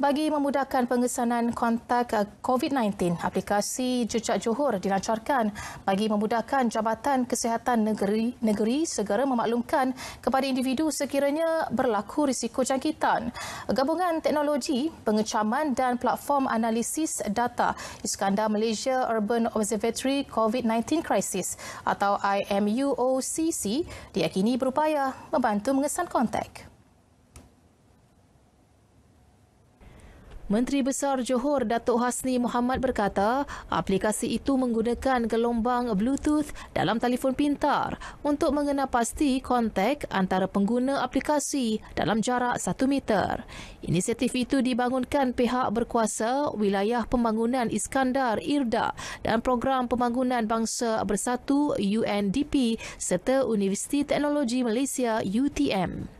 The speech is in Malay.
Bagi memudahkan pengesanan kontak eh, COVID-19, aplikasi Jejak Johor dilancarkan bagi memudahkan Jabatan Kesihatan Negeri negeri segera memaklumkan kepada individu sekiranya berlaku risiko jangkitan. Gabungan teknologi, pengecaman dan platform analisis data Iskandar Malaysia Urban Observatory COVID-19 Crisis atau IMUOCC diakini berupaya membantu mengesan kontak. Menteri Besar Johor Datuk Hasni Muhammad berkata, aplikasi itu menggunakan gelombang Bluetooth dalam telefon pintar untuk mengenal pasti kontak antara pengguna aplikasi dalam jarak 1 meter. Inisiatif itu dibangunkan pihak berkuasa Wilayah Pembangunan Iskandar Irda dan Program Pembangunan Bangsa Bersatu UNDP serta Universiti Teknologi Malaysia UTM.